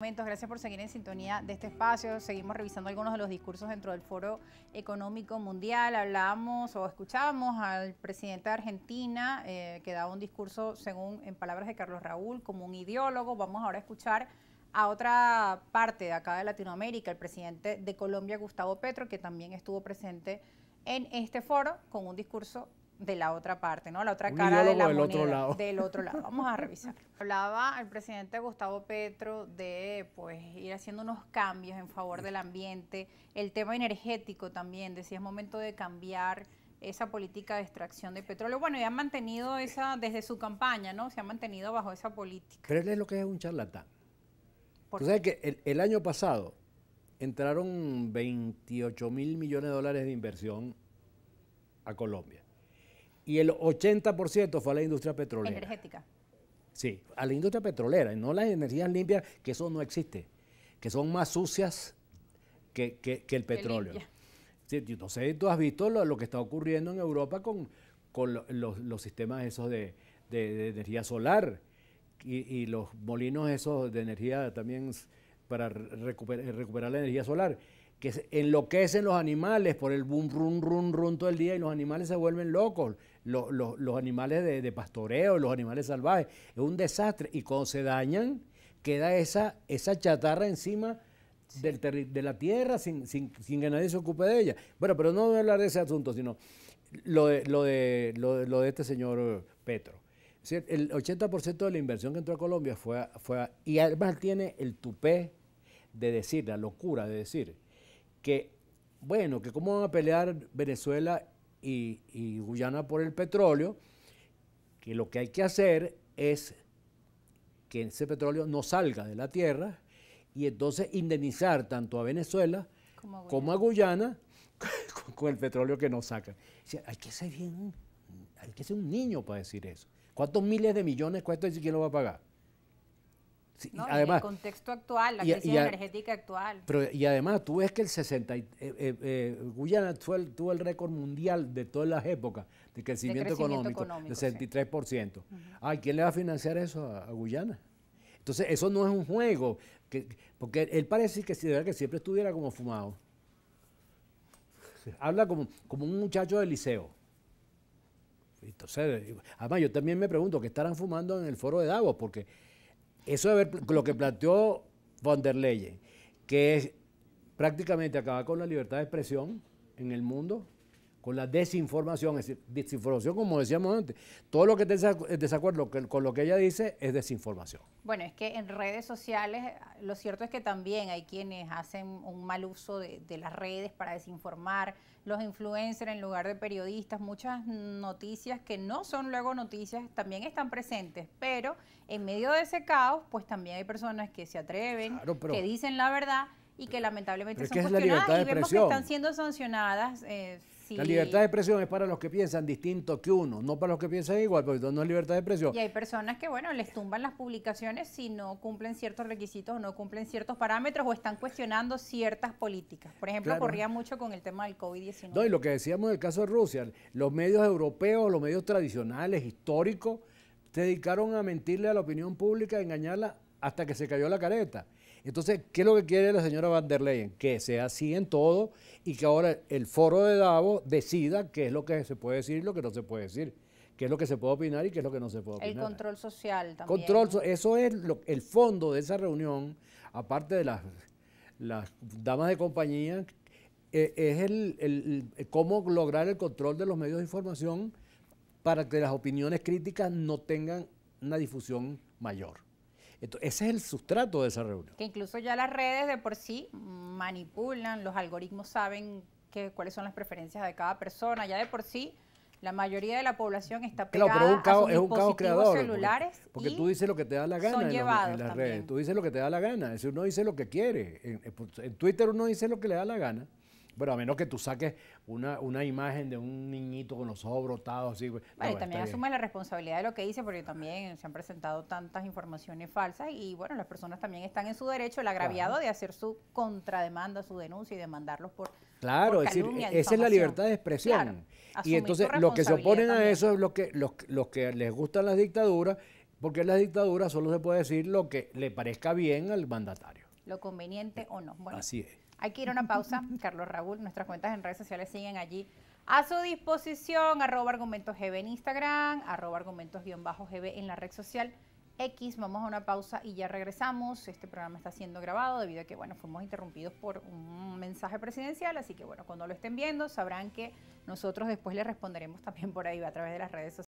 Gracias por seguir en sintonía de este espacio. Seguimos revisando algunos de los discursos dentro del Foro Económico Mundial. Hablamos o escuchamos al presidente de Argentina eh, que daba un discurso, según en palabras de Carlos Raúl, como un ideólogo. Vamos ahora a escuchar a otra parte de acá de Latinoamérica, el presidente de Colombia, Gustavo Petro, que también estuvo presente en este foro con un discurso de la otra parte, ¿no? La otra cara de la del otro lado. del otro lado. Vamos a revisar. Hablaba el presidente Gustavo Petro de pues ir haciendo unos cambios en favor del ambiente, el tema energético también, decía es momento de cambiar esa política de extracción de petróleo. Bueno, y han mantenido esa desde su campaña, ¿no? Se ha mantenido bajo esa política. Pero él es lo que es un charlatán. Tú sabes que el, el año pasado entraron 28 mil millones de dólares de inversión a Colombia y el 80% fue a la industria petrolera. Energética. Sí, a la industria petrolera, no las energías limpias, que eso no existe, que son más sucias que, el petróleo. Sí, no sé, tú has visto lo, que está ocurriendo en Europa con, los, sistemas esos de, energía solar y, los molinos esos de energía también para recuperar la energía solar que enloquecen los animales por el bum, run, run, run todo el día y los animales se vuelven locos. Los, animales de, pastoreo, los animales salvajes. Es un desastre. Y cuando se dañan, queda esa, esa chatarra encima de la tierra sin, que nadie se ocupe de ella. Bueno, pero no voy a hablar de ese asunto, sino lo de, lo de, lo de, este señor Petro. el 80% de la inversión que entró a Colombia fue, fue a, y además tiene el tupé de decir, la locura de decir que, bueno, que cómo van a pelear Venezuela y, Guyana por el petróleo, que lo que hay que hacer es que ese petróleo no salga de la tierra y entonces indemnizar tanto a Venezuela como a Guyana, con, el petróleo que nos sacan. hay que ser bien, hay que ser un niño para decir eso. ¿Cuántos miles de millones cuesta y quién lo va a pagar? no, el contexto actual, la crisis energética actual. y además, tú ves que el 60, eh, eh, eh, Guyana tuvo el, récord mundial de todas las épocas de crecimiento, económico, del 63%. Ay, ¿quién le va a financiar eso a, Guyana? Entonces, eso no es un juego, porque él parece que, que siempre estuviera como fumado. Habla como, como un muchacho del liceo. Entonces, además, yo también me pregunto qué estarán fumando en el foro de Davos, porque eso de ver lo que planteó von der Leyen, que es prácticamente acabar con la libertad de expresión en el mundo, con la desinformación, es decir, desinformación como decíamos antes, todo lo que está en desacuerdo con lo que ella dice es desinformación. Bueno, es que en redes sociales lo cierto es que también hay quienes hacen un mal uso de, las redes para desinformar, los influencers en lugar de periodistas, muchas noticias que no son luego noticias también están presentes, pero en medio de ese caos pues también hay personas que se atreven, que dicen la verdad y que lamentablemente son cuestionadas y vemos que están siendo sancionadas. Eh, la libertad de expresión es para los que piensan distinto que uno, no para los que piensan igual, porque no es libertad de expresión. Y hay personas que, bueno, les tumban las publicaciones si no cumplen ciertos requisitos no cumplen ciertos parámetros o están cuestionando ciertas políticas. Por ejemplo, corría mucho con el tema del COVID-19. No, y lo que decíamos del caso de Rusia, los medios europeos, los medios tradicionales, históricos, se dedicaron a mentirle a la opinión pública, a engañarla hasta que se cayó la careta. Entonces, ¿qué es lo que quiere la señora van der Leyen? Que sea así en todo y que ahora el foro de Davos decida qué es lo que se puede decir y lo que no se puede decir, qué es lo que se puede opinar y qué es lo que no se puede opinar. El control social también. Control, eso es el fondo de esa reunión, aparte de las, damas de compañía, e, es el, cómo lograr el control de los medios de información para que las opiniones críticas no tengan una difusión mayor ese es el sustrato de esa reunión. Que incluso ya las redes de por sí manipulan, los algoritmos saben que, cuáles son las preferencias de cada persona, ya de por sí. La mayoría de la población está pegada a sus celulares porque, tú dices lo que te da la gana en, las redes. Tú dices lo que te da la gana. Es uno dice lo que quiere. en, Twitter uno dice lo que le da la gana. Bueno, a menos que tú saques una, imagen de un niñito con los ojos brotados. Así. Bueno, pues. y también asume la responsabilidad de lo que dice, porque también se han presentado tantas informaciones falsas y bueno, las personas también están en su derecho, el agraviado de hacer su contrademanda, su denuncia y demandarlos por... Claro, es esa es la libertad de expresión. y entonces lo que se oponen a eso es lo que, los, los que les gustan las dictaduras, porque en las dictaduras solo se puede decir lo que le parezca bien al mandatario. Lo conveniente o no. Así es. Hay que ir a una pausa. Carlos Raúl, nuestras cuentas en redes sociales siguen allí a su disposición. Arroba argumentos GB en Instagram, arroba argumentos bajo GB en la red social X. Vamos a una pausa y ya regresamos. Este programa está siendo grabado debido a que, bueno, fuimos interrumpidos por un mensaje presidencial. Así que, bueno, cuando lo estén viendo sabrán que nosotros después les responderemos también por ahí a través de las redes sociales.